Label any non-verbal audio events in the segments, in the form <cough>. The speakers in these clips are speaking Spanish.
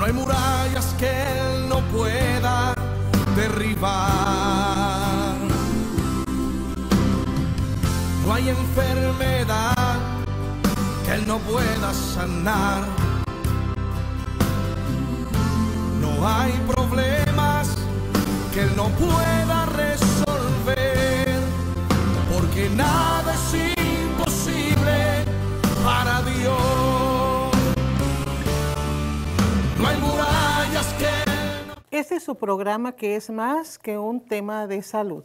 No hay murallas que Él no pueda derribar. No hay enfermedad que Él no pueda sanar. No hay problemas que Él no pueda resolver. Porque nada es este es su programa que es más que un tema de salud.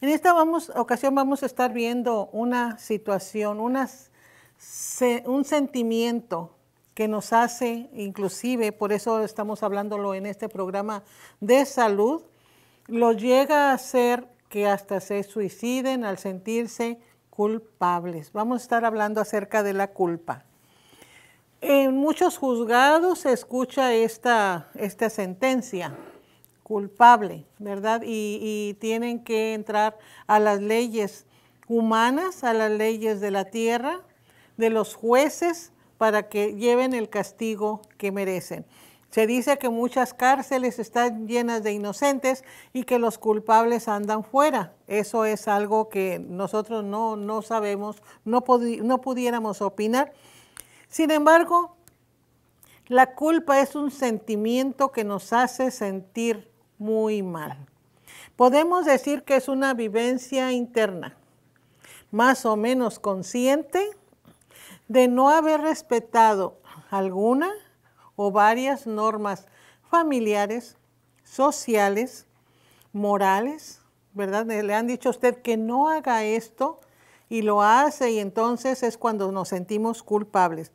En esta ocasión vamos a estar viendo una situación, un sentimiento que nos hace, inclusive, por eso estamos hablándolo en este programa de salud, lo llega a hacer que hasta se suiciden al sentirse culpables. Vamos a estar hablando acerca de la culpa. En muchos juzgados se escucha esta, sentencia culpable, ¿verdad? Y, tienen que entrar a las leyes humanas, a las leyes de la tierra, de los jueces, para que lleven el castigo que merecen. Se dice que muchas cárceles están llenas de inocentes y que los culpables andan fuera. Eso es algo que nosotros no, sabemos, no, no pudiéramos opinar sin embargo, la culpa es un sentimiento que nos hace sentir muy mal. Podemos decir que es una vivencia interna, más o menos consciente de no haber respetado alguna o varias normas familiares, sociales, morales, ¿verdad? Le han dicho a usted que no haga esto y lo hace y entonces es cuando nos sentimos culpables.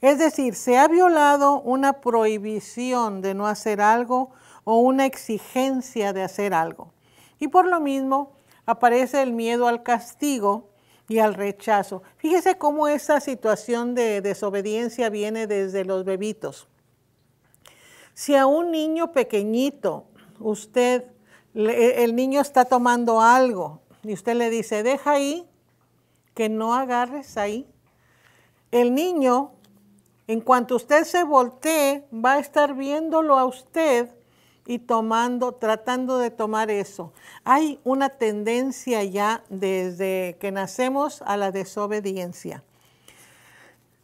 Es decir, se ha violado una prohibición de no hacer algo o una exigencia de hacer algo. Y por lo mismo aparece el miedo al castigo y al rechazo. Fíjese cómo esa situación de desobediencia viene desde los bebitos. Si a un niño pequeñito usted, eh, el niño está tomando algo y usted le dice, deja ahí, que no agarres ahí, el niño en cuanto usted se voltee, va a estar viéndolo a usted y tomando, tratando de tomar eso. Hay una tendencia ya desde que nacemos a la desobediencia.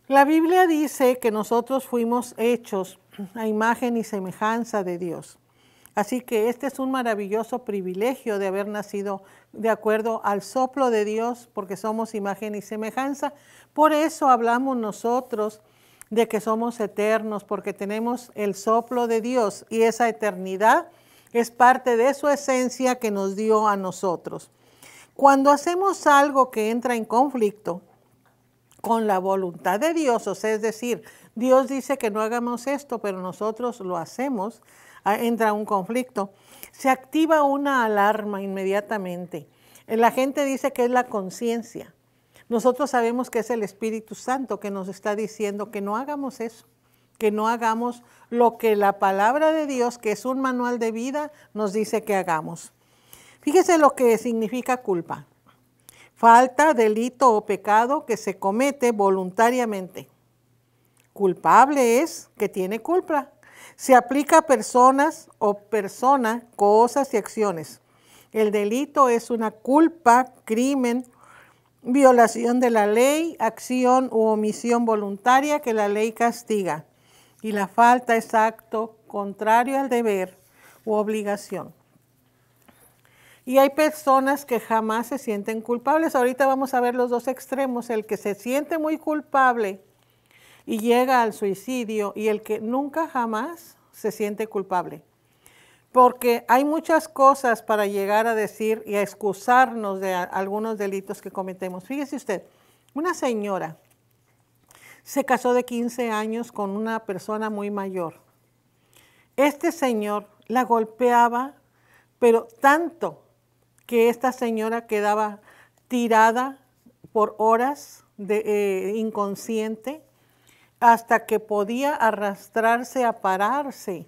La Biblia dice que nosotros fuimos hechos a imagen y semejanza de Dios. Así que este es un maravilloso privilegio de haber nacido de acuerdo al soplo de Dios, porque somos imagen y semejanza. Por eso hablamos nosotros de que somos eternos porque tenemos el soplo de Dios y esa eternidad es parte de su esencia que nos dio a nosotros. Cuando hacemos algo que entra en conflicto con la voluntad de Dios, o sea, es decir, Dios dice que no hagamos esto, pero nosotros lo hacemos, ah, entra un conflicto, se activa una alarma inmediatamente. La gente dice que es la conciencia. Nosotros sabemos que es el Espíritu Santo que nos está diciendo que no hagamos eso, que no hagamos lo que la palabra de Dios, que es un manual de vida, nos dice que hagamos. Fíjese lo que significa culpa. Falta, delito o pecado que se comete voluntariamente. Culpable es que tiene culpa. Se aplica a personas o personas, cosas y acciones. El delito es una culpa, crimen violación de la ley, acción u omisión voluntaria que la ley castiga. Y la falta es acto contrario al deber u obligación. Y hay personas que jamás se sienten culpables. Ahorita vamos a ver los dos extremos, el que se siente muy culpable y llega al suicidio y el que nunca jamás se siente culpable porque hay muchas cosas para llegar a decir y a excusarnos de algunos delitos que cometemos. Fíjese usted, una señora se casó de 15 años con una persona muy mayor. Este señor la golpeaba, pero tanto que esta señora quedaba tirada por horas de, eh, inconsciente hasta que podía arrastrarse a pararse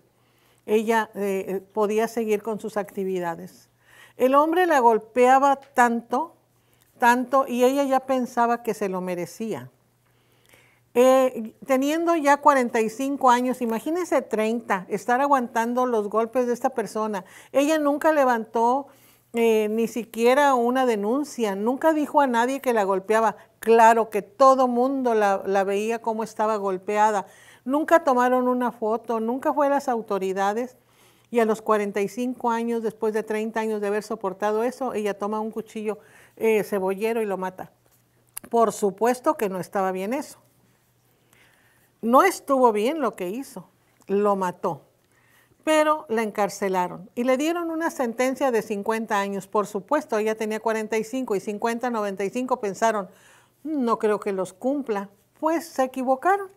ella eh, eh, podía seguir con sus actividades. El hombre la golpeaba tanto, tanto, y ella ya pensaba que se lo merecía. Eh, teniendo ya 45 años, imagínense 30, estar aguantando los golpes de esta persona. Ella nunca levantó ni siquiera una denuncia, nunca dijo a nadie que la golpeaba. Claro que todo mundo la veía como estaba golpeada, Nunca tomaron una foto, nunca fue a las autoridades. Y a los 45 años, después de 30 años de haber soportado eso, ella toma un cuchillo eh, cebollero y lo mata. Por supuesto que no estaba bien eso. No estuvo bien lo que hizo, lo mató, pero la encarcelaron y le dieron una sentencia de 50 años. Por supuesto, ella tenía 45 y 50, 95 pensaron, mm, no creo que los cumpla. Pues se equivocaron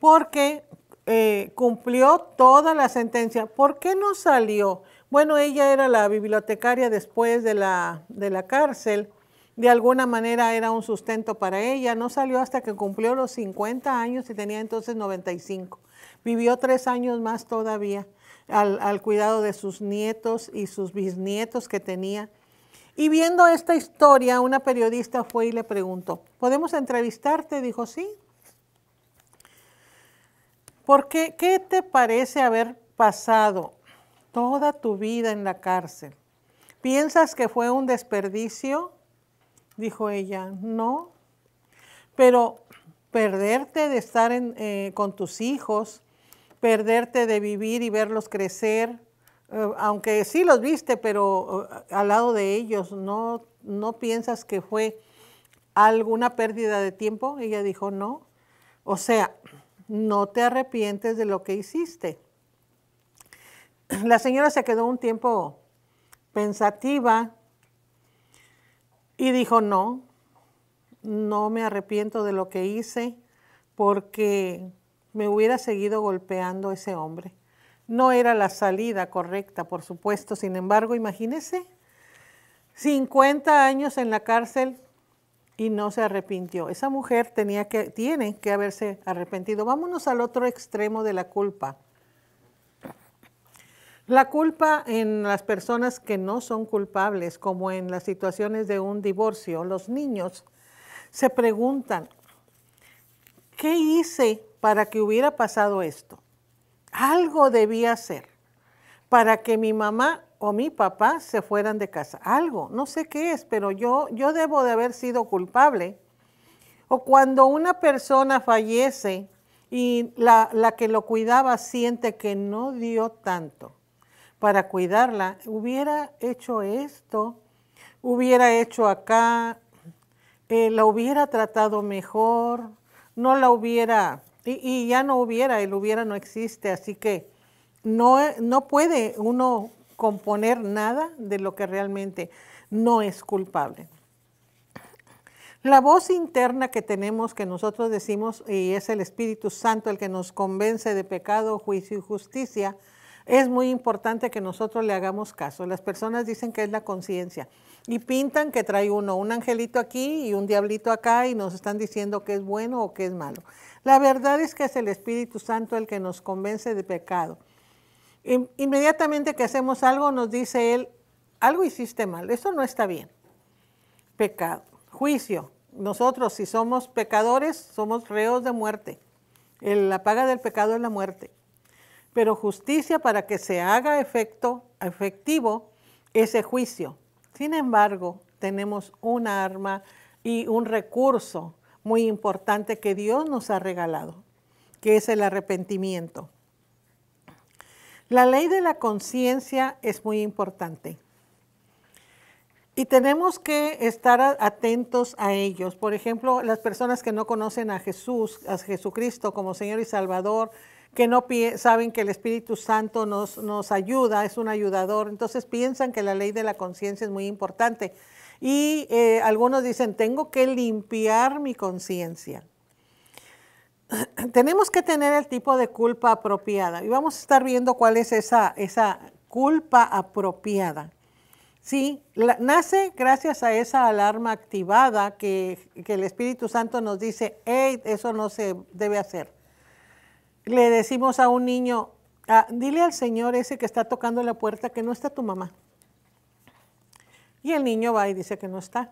porque eh, cumplió toda la sentencia. ¿Por qué no salió? Bueno, ella era la bibliotecaria después de la, de la cárcel. De alguna manera era un sustento para ella. No salió hasta que cumplió los 50 años y tenía entonces 95. Vivió tres años más todavía al, al cuidado de sus nietos y sus bisnietos que tenía. Y viendo esta historia, una periodista fue y le preguntó, ¿podemos entrevistarte? Dijo, sí, ¿qué te parece haber pasado toda tu vida en la cárcel? ¿Piensas que fue un desperdicio? Dijo ella, no. Pero perderte de estar eh, con tus hijos, perderte de vivir y verlos crecer, eh, aunque sí los viste, pero eh, al lado de ellos, ¿no, ¿no piensas que fue alguna pérdida de tiempo? Ella dijo, no. O sea, no te arrepientes de lo que hiciste. La señora se quedó un tiempo pensativa y dijo, no, no me arrepiento de lo que hice porque me hubiera seguido golpeando ese hombre. No era la salida correcta, por supuesto. Sin embargo, imagínese, 50 años en la cárcel y no se arrepintió. Esa mujer tenía que, tiene que haberse arrepentido. Vámonos al otro extremo de la culpa. La culpa en las personas que no son culpables, como en las situaciones de un divorcio, los niños se preguntan, ¿qué hice para que hubiera pasado esto? Algo debía hacer para que mi mamá o mi papá se fueran de casa. Algo, no sé qué es, pero yo, yo debo de haber sido culpable. O cuando una persona fallece y la, que lo cuidaba siente que no dio tanto para cuidarla, hubiera hecho esto, hubiera hecho acá, eh, la hubiera tratado mejor, no la hubiera, y, ya no hubiera, el hubiera no existe, así que no, no puede uno componer nada de lo que realmente no es culpable. La voz interna que tenemos, que nosotros decimos, y es el Espíritu Santo el que nos convence de pecado, juicio y justicia, es muy importante que nosotros le hagamos caso. Las personas dicen que es la conciencia y pintan que trae uno, un angelito aquí y un diablito acá y nos están diciendo que es bueno o que es malo. La verdad es que es el Espíritu Santo el que nos convence de pecado. Inmediatamente que hacemos algo nos dice Él, algo hiciste mal, eso no está bien. Pecado, juicio. Nosotros si somos pecadores, somos reos de muerte. La paga del pecado es la muerte. Pero justicia para que se haga efecto, efectivo ese juicio. Sin embargo, tenemos un arma y un recurso muy importante que Dios nos ha regalado, que es el arrepentimiento. La ley de la conciencia es muy importante. Y tenemos que estar atentos a ellos. Por ejemplo, las personas que no conocen a Jesús, a Jesucristo como Señor y Salvador, que no saben que el Espíritu Santo nos, ayuda, es un ayudador, entonces piensan que la ley de la conciencia es muy importante. Y eh, algunos dicen, tengo que limpiar mi conciencia. <clears throat> tenemos que tener el tipo de culpa apropiada y vamos a estar viendo cuál es esa, esa culpa apropiada. Sí, nace gracias a esa alarma activada que, el Espíritu Santo nos dice, hey, eso no se debe hacer. Le decimos a un niño, ah, dile al Señor ese que está tocando la puerta que no está tu mamá. Y el niño va y dice que no está.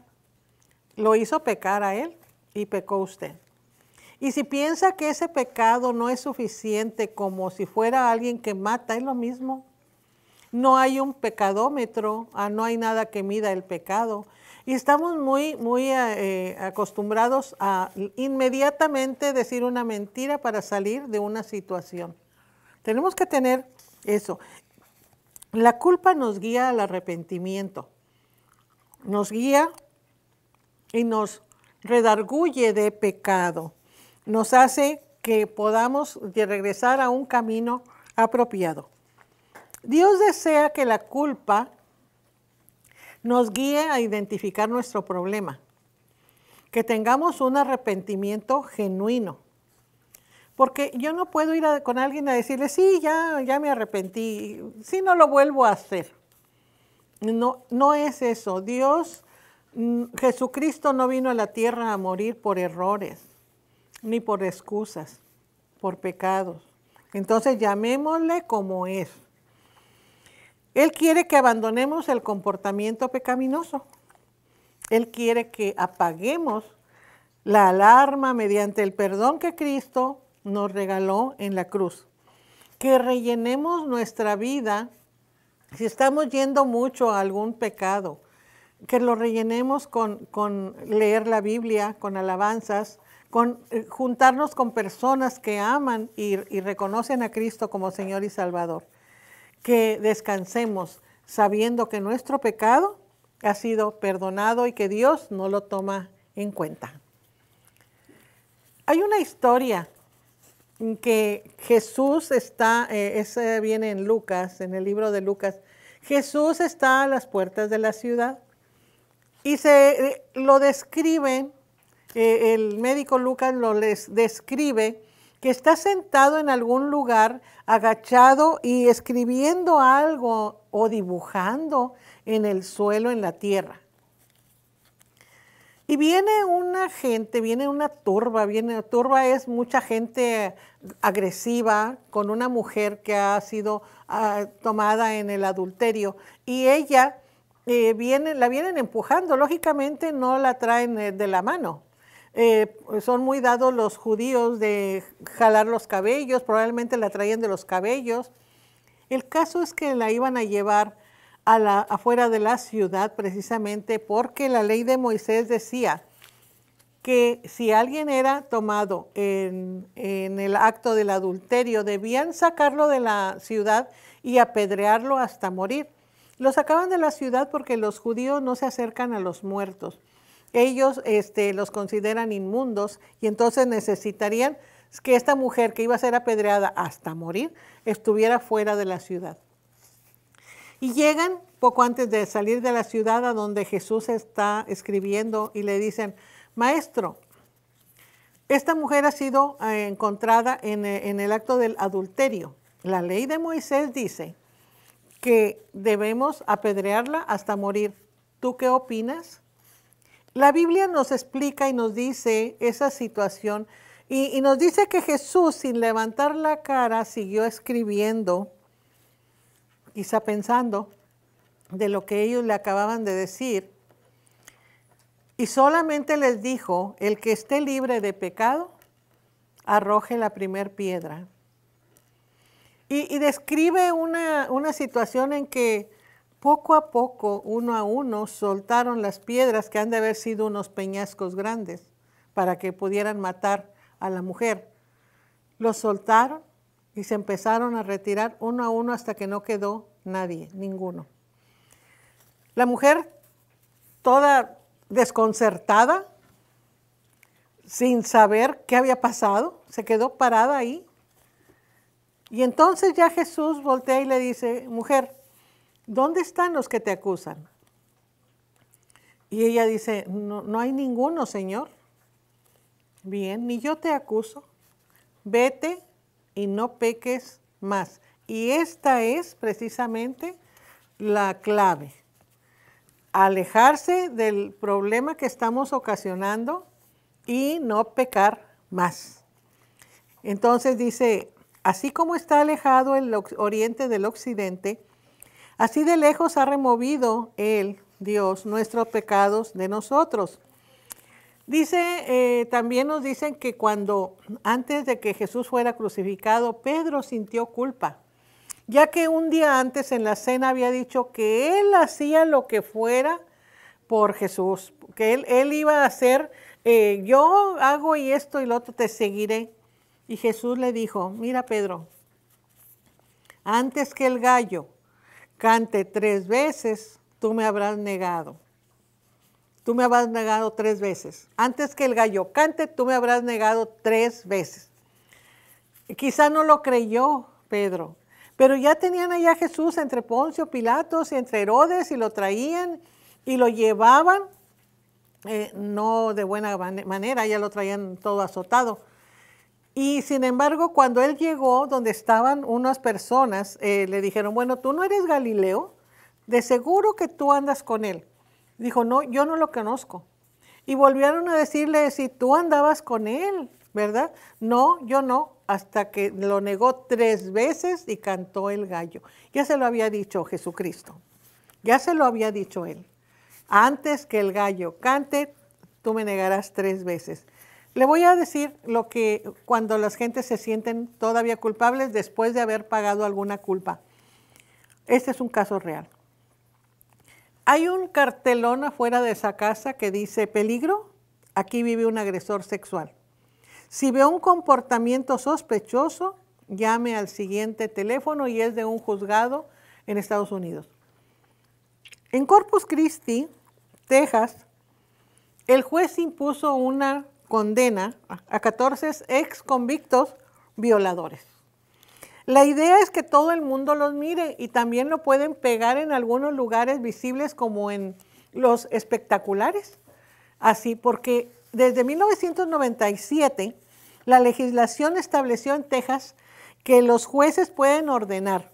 Lo hizo pecar a él y pecó usted. Y si piensa que ese pecado no es suficiente como si fuera alguien que mata, es lo mismo. No hay un pecadómetro, ah, no hay nada que mida el pecado. Y estamos muy, muy eh, eh, acostumbrados a inmediatamente decir una mentira para salir de una situación. Tenemos que tener eso. La culpa nos guía al arrepentimiento, nos guía y nos redarguye de pecado nos hace que podamos regresar a un camino apropiado. Dios desea que la culpa nos guíe a identificar nuestro problema, que tengamos un arrepentimiento genuino. Porque yo no puedo ir con alguien a decirle, sí, ya, ya me arrepentí, si no lo vuelvo a hacer. No, no es eso. Dios, mm, Jesucristo no vino a la tierra a morir por errores ni por excusas, por pecados. Entonces llamémosle como es. Él quiere que abandonemos el comportamiento pecaminoso. Él quiere que apaguemos la alarma mediante el perdón que Cristo nos regaló en la cruz. Que rellenemos nuestra vida, si estamos yendo mucho a algún pecado, que lo rellenemos con, leer la Biblia, con alabanzas, eh, juntarnos con personas que aman y, reconocen a Cristo como Señor y Salvador. Que descansemos sabiendo que nuestro pecado ha sido perdonado y que Dios no lo toma en cuenta. Hay una historia en que Jesús está, eh, ese viene en Lucas, en el libro de Lucas, Jesús está a las puertas de la ciudad y se eh, lo describen eh, el médico Lucas lo les describe, que está sentado en algún lugar, agachado y escribiendo algo o dibujando en el suelo, en la tierra. Y viene una gente, viene una turba, viene turba es mucha gente agresiva con una mujer que ha sido ah, tomada en el adulterio y ella eh, viene, la vienen empujando, lógicamente no la traen eh, de la mano. Eh, son muy dados los judíos de jalar los cabellos, probablemente la traían de los cabellos. El caso es que la iban a llevar a afuera de la ciudad precisamente porque la ley de Moisés decía que si alguien era tomado en, en el acto del adulterio, debían sacarlo de la ciudad y apedrearlo hasta morir. Lo sacaban de la ciudad porque los judíos no se acercan a los muertos ellos este, los consideran inmundos y entonces necesitarían que esta mujer que iba a ser apedreada hasta morir estuviera fuera de la ciudad. Y llegan poco antes de salir de la ciudad a donde Jesús está escribiendo y le dicen, maestro, esta mujer ha sido eh, encontrada eh, en, el acto del adulterio. La ley de Moisés dice que debemos apedrearla hasta morir. ¿Tú qué opinas? La Biblia nos explica y nos dice esa situación y, nos dice que Jesús sin levantar la cara siguió escribiendo, quizá pensando de lo que ellos le acababan de decir, y solamente les dijo, el que esté libre de pecado, arroje la primer piedra. Y, describe una situación en que poco a poco, uno a uno, soltaron las piedras que han de haber sido unos peñascos grandes para que pudieran matar a la mujer. Los soltaron y se empezaron a retirar uno a uno hasta que no quedó nadie, ninguno. La mujer, toda desconcertada, sin saber qué había pasado, se quedó parada ahí. Y entonces ya Jesús voltea y le dice, mujer, ¿dónde están los que te acusan? Y ella dice, no, hay ninguno, Señor. Bien, ni yo te acuso. Vete y no peques más. Y esta es precisamente la clave. Alejarse del problema que estamos ocasionando y no pecar más. Entonces dice, así como está alejado el oriente del occidente, Así de lejos ha removido Él, Dios, nuestros pecados de nosotros. Dice, eh, también nos dicen que cuando antes de que Jesús fuera crucificado, Pedro sintió culpa, ya que un día antes en la cena había dicho que él hacía lo que fuera por Jesús, que él, iba a hacer, eh, yo hago y esto y lo otro, te seguiré. Y Jesús le dijo, mira Pedro, antes que el gallo cante tres veces, tú me habrás negado. Tú me habrás negado tres veces. Antes que el gallo cante, tú me habrás negado tres veces. Quizá no lo creyó Pedro, pero ya tenían allá a Jesús entre Poncio, Pilatos y entre Herodes y lo traían y lo llevaban, eh, no de buena manera, ya lo traían todo azotado y sin embargo, cuando él llegó, donde estaban unas personas, eh, le dijeron, bueno, tú no eres Galileo, de seguro que tú andas con él. Dijo, no, yo no lo conozco. Y volvieron a decirle, si tú andabas con él, ¿verdad? No, yo no, hasta que lo negó tres veces y cantó el gallo. Ya se lo había dicho Jesucristo, ya se lo había dicho él. Antes que el gallo cante, tú me negarás tres veces. Le voy a decir lo que cuando las gentes se sienten todavía culpables después de haber pagado alguna culpa. Este es un caso real. Hay un cartelón afuera de esa casa que dice peligro, aquí vive un agresor sexual. Si veo un comportamiento sospechoso, llame al siguiente teléfono y es de un juzgado en Estados Unidos. En Corpus Christi, Texas, el juez impuso una condena a 14 ex convictos violadores. La idea es que todo el mundo los mire y también lo pueden pegar en algunos lugares visibles como en los espectaculares. Así, porque desde 1997 la legislación estableció en Texas que los jueces pueden ordenar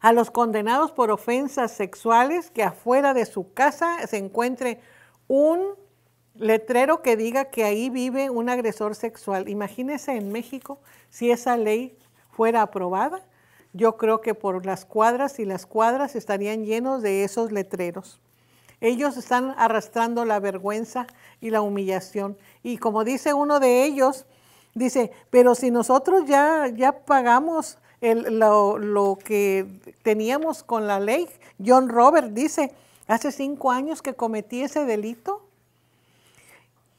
a los condenados por ofensas sexuales que afuera de su casa se encuentre un letrero que diga que ahí vive un agresor sexual. Imagínese en México si esa ley fuera aprobada. Yo creo que por las cuadras y las cuadras estarían llenos de esos letreros. Ellos están arrastrando la vergüenza y la humillación. Y como dice uno de ellos, dice, pero si nosotros ya, ya pagamos lo, lo que teníamos con la ley, John Robert dice, hace cinco años que cometí ese delito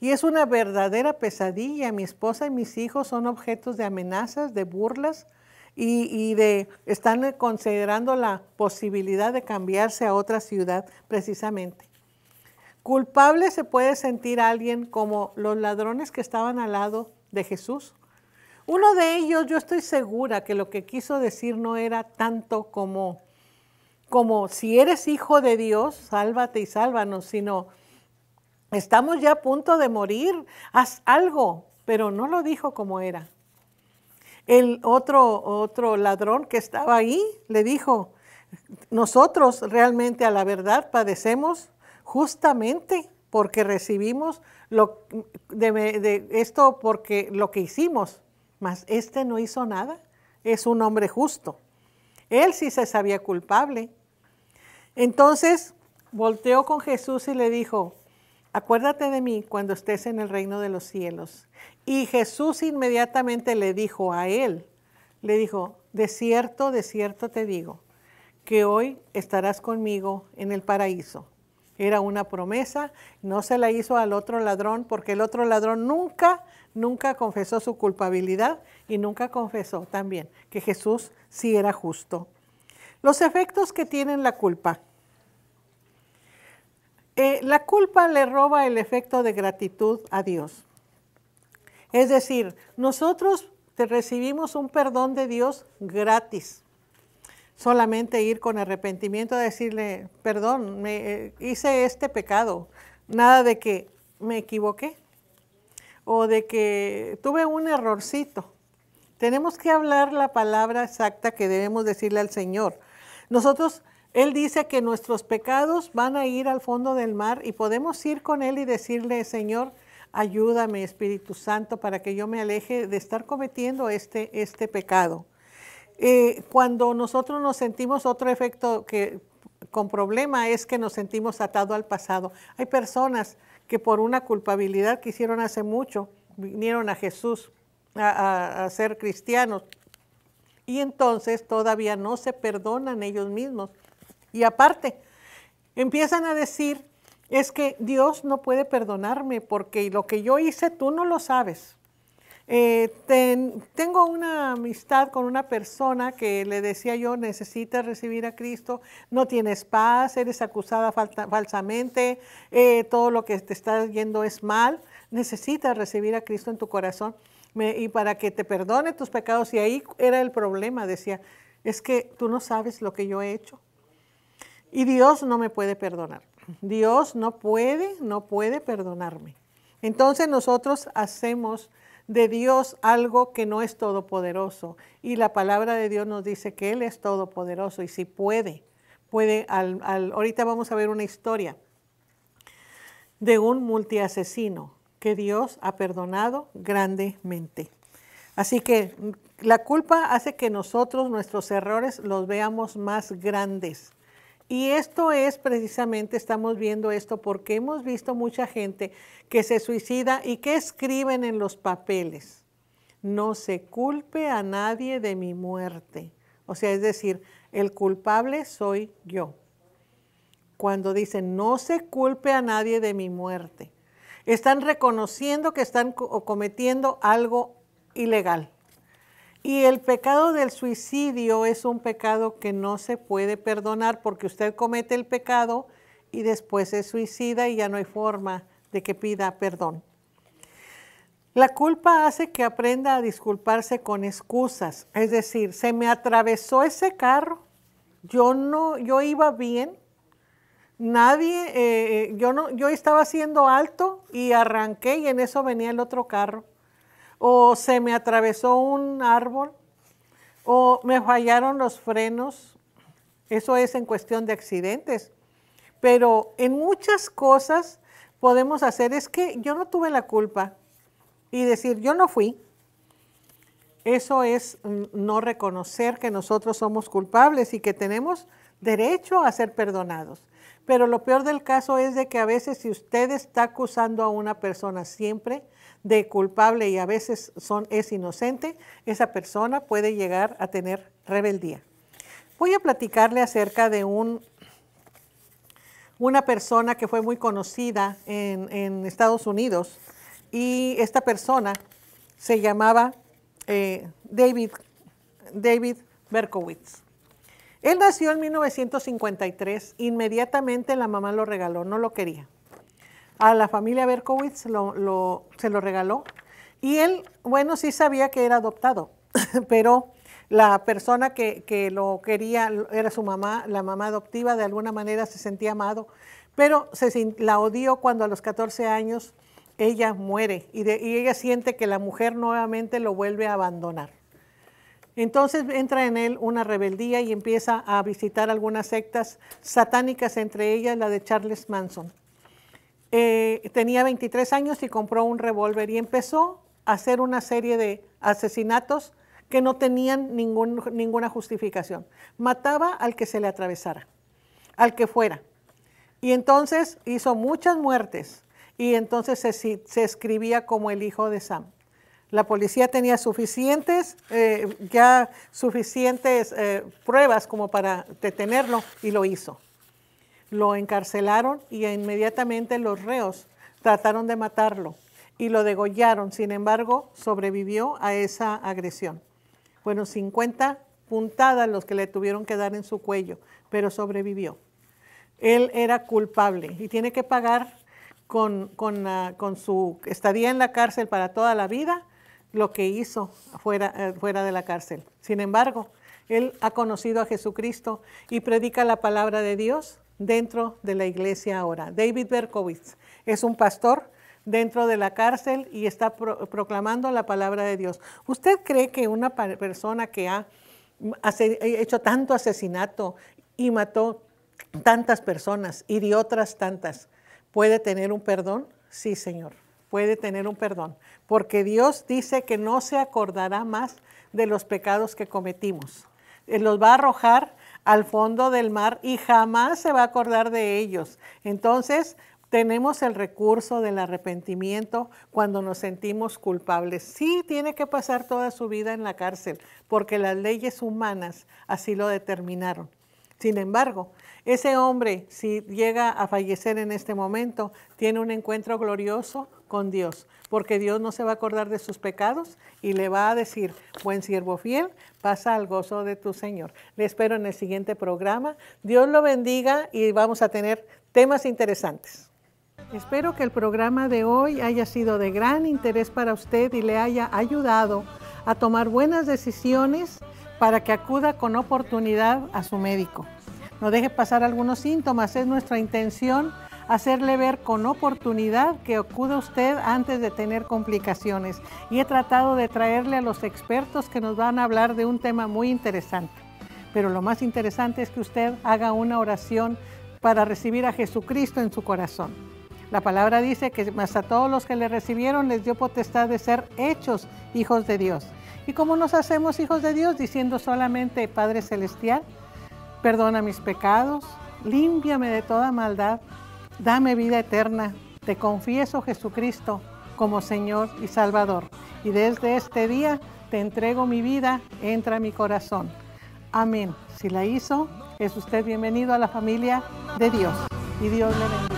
y es una verdadera pesadilla. Mi esposa y mis hijos son objetos de amenazas, de burlas y, de están considerando la posibilidad de cambiarse a otra ciudad precisamente. Culpable se puede sentir alguien como los ladrones que estaban al lado de Jesús. Uno de ellos, yo estoy segura que lo que quiso decir no era tanto como, como si eres hijo de Dios, sálvate y sálvanos, sino estamos ya a punto de morir, haz algo, pero no lo dijo como era. El otro, otro ladrón que estaba ahí le dijo, nosotros realmente a la verdad padecemos justamente porque recibimos esto porque lo que hicimos, mas este no hizo nada, es un hombre justo. Él sí se sabía culpable. Entonces volteó con Jesús y le dijo, acuérdate de mí cuando estés en el reino de los cielos. Y Jesús inmediatamente le dijo a él, le dijo, de cierto, de cierto te digo, que hoy estarás conmigo en el paraíso. Era una promesa, no se la hizo al otro ladrón, porque el otro ladrón nunca, nunca confesó su culpabilidad y nunca confesó también que Jesús sí era justo. Los efectos que tiene la culpa. Eh, la culpa le roba el efecto de gratitud a Dios. Es decir, nosotros te recibimos un perdón de Dios gratis. Solamente ir con arrepentimiento a decirle, perdón, me, eh, hice este pecado. Nada de que me equivoqué o de que tuve un errorcito. Tenemos que hablar la palabra exacta que debemos decirle al Señor. Nosotros él dice que nuestros pecados van a ir al fondo del mar y podemos ir con Él y decirle, Señor, ayúdame Espíritu Santo para que yo me aleje de estar cometiendo este, este pecado. Eh, cuando nosotros nos sentimos otro efecto que con problema es que nos sentimos atados al pasado. Hay personas que por una culpabilidad que hicieron hace mucho vinieron a Jesús a ser cristianos y entonces todavía no se perdonan ellos mismos y aparte, empiezan a decir, es que Dios no puede perdonarme porque lo que yo hice tú no lo sabes. Eh, tengo una amistad con una persona que le decía yo, necesitas recibir a Cristo, no tienes paz, eres acusada falsamente, eh, todo lo que te está yendo es mal, necesitas recibir a Cristo en tu corazón y para que te perdone tus pecados. Y ahí era el problema, decía, es que tú no sabes lo que yo he hecho. Y Dios no me puede perdonar. Dios no puede, no puede perdonarme. Entonces nosotros hacemos de Dios algo que no es todopoderoso. Y la palabra de Dios nos dice que Él es todopoderoso y si puede, puede, ahorita vamos a ver una historia de un multiasesino que Dios ha perdonado grandemente. Así que la culpa hace que nosotros nuestros errores los veamos más grandes y esto es precisamente, estamos viendo esto porque hemos visto mucha gente que se suicida y que escriben en los papeles. No se culpe a nadie de mi muerte. O sea, es decir, el culpable soy yo. Cuando dicen, no se culpe a nadie de mi muerte, están reconociendo que están cometiendo algo ilegal. Y el pecado del suicidio es un pecado que no se puede perdonar porque usted comete el pecado y después se suicida y ya no hay forma de que pida perdón. La culpa hace que aprenda a disculparse con excusas, es decir, se me atravesó ese carro, yo no, yo iba bien, nadie, eh, eh, yo no, yo estaba haciendo alto y arranqué y en eso venía el otro carro o se me atravesó un árbol, o me fallaron los frenos. Eso es en cuestión de accidentes. Pero en muchas cosas podemos hacer es que yo no tuve la culpa y decir yo no fui. Eso es mm, no reconocer que nosotros somos culpables y que tenemos derecho a ser perdonados. Pero lo peor del caso es de que a veces si usted está acusando a una persona siempre, de culpable y a veces son, es inocente, esa persona puede llegar a tener rebeldía. Voy a platicarle acerca de un, una persona que fue muy conocida en, Estados Unidos y esta persona se llamaba eh, David, David Berkowitz. Él nació en 1953, inmediatamente la mamá lo regaló, no lo quería a la familia Berkowitz, se lo regaló. Y él, bueno, sí sabía que era adoptado, <laughs> pero la persona que, lo quería era su mamá, la mamá adoptiva, de alguna manera se sentía amado, pero se, la odió cuando a los 14 años ella muere y, y ella siente que la mujer nuevamente lo vuelve a abandonar. Entonces entra en él una rebeldía y empieza a visitar algunas sectas satánicas, entre ellas la de Charles Manson. Eh, tenía 23 años y compró un revólver y empezó a hacer una serie de asesinatos que no tenían ninguna justificación. Mataba al que se le atravesara, al que fuera. Y entonces hizo muchas muertes y entonces se, escribía como el hijo de Sam. La policía tenía suficientes, eh, ya suficientes eh, pruebas como para detenerlo y lo hizo lo encarcelaron y inmediatamente los reos trataron de matarlo y lo degollaron. Sin embargo, sobrevivió a esa agresión. Bueno, 50 puntadas los que le tuvieron que dar en su cuello, pero sobrevivió. Él era culpable y tiene que pagar con, ah, su estadía en la cárcel para toda la vida lo que hizo eh, fuera de la cárcel. Sin embargo, él ha conocido a Jesucristo y predica la palabra de Dios dentro de la iglesia ahora. David Berkowitz es un pastor dentro de la cárcel y está proclamando la palabra de Dios. ¿Usted cree que una persona que ha hecho tanto asesinato y mató tantas personas, Y de otras tantas, puede tener un perdón? Sí, Señor, puede tener un perdón, porque Dios dice que no se acordará más de los pecados que cometimos. Eh, los va a arrojar al fondo del mar y jamás se va a acordar de ellos. Entonces, tenemos el recurso del arrepentimiento cuando nos sentimos culpables. Sí, tiene que pasar toda su vida en la cárcel, porque las leyes humanas así lo determinaron. Sin embargo, ese hombre, si llega a fallecer en este momento, tiene un encuentro glorioso con Dios porque Dios no se va a acordar de sus pecados y le va a decir, buen siervo fiel, pasa al gozo de tu Señor. Le espero en el siguiente programa. Dios lo bendiga y vamos a tener temas interesantes. Espero que el programa de hoy haya sido de gran interés para usted y le haya ayudado a tomar buenas decisiones para que acuda con oportunidad a su médico. No deje pasar algunos síntomas, es nuestra intención hacerle ver con oportunidad que acuda usted antes de tener complicaciones. Y he tratado de traerle a los expertos que nos van a hablar de un tema muy interesante. Pero lo más interesante es que usted haga una oración para recibir a Jesucristo en su corazón. La palabra dice que más a todos los que le recibieron les dio potestad de ser hechos hijos de Dios. ¿Y cómo nos hacemos hijos de Dios? Diciendo solamente, Padre Celestial, perdona mis pecados, límpiame de toda maldad, Dame vida eterna. Te confieso, Jesucristo, como Señor y Salvador. Y desde este día te entrego mi vida, entra mi corazón. Amén. Si la hizo, es usted bienvenido a la familia de Dios. Y Dios le bendiga.